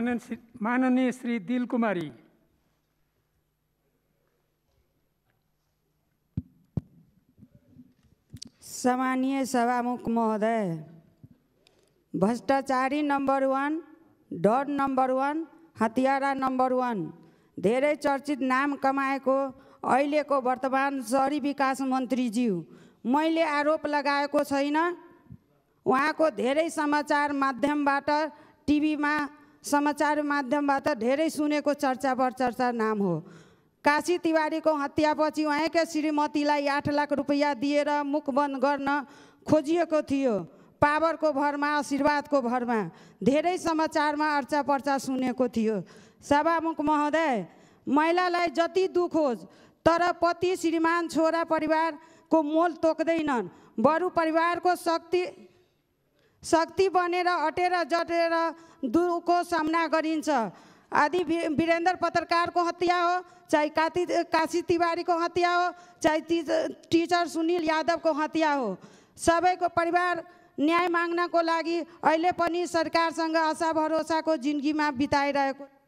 माननीय श्री दिलकुमारी कुमारी सामान्य सभामुख महोदय भ्रष्टाचारी नम्बर वान डर नम्बर वान हतियारा नम्बर वान धेरै चर्चित नाम कमाएको अहिलेको वर्तमान सहरी विकास मन्त्रीज्यू मैले आरोप लगाएको छैन उहाँको धेरै समाचार माध्यमबाट टिभीमा समाचार माध्यमबाट धेरै सुनेको चर्चा परचर्चा नाम हो काशी तिवारीको हत्यापछि उहाँकै श्रीमतीलाई आठ लाख रुपियाँ दिएर मुख बन्द गर्न खोजिएको थियो पावरको भरमा आशीर्वादको भरमा धेरै समाचारमा अर्चा पर्चा सुनेको थियो सभामुख महोदय महिलालाई जति दुःख होस् तर पति श्रीमान छोरा परिवारको मोल तोक्दैनन् बरु परिवारको शक्ति शक्ति बनेर अटेर जटेर दुको सामना गरिन्छ आदि वीरेन्द्र पत्रकारको हत्या हो चाहे काती काशी तिवारीको हत्या हो चाहे टिचर सुनिल यादवको हत्या हो सबैको परिवार न्याय माग्नको लागि अहिले पनि सरकारसँग आशा भरोसाको जिन्दगीमा बिताइरहेको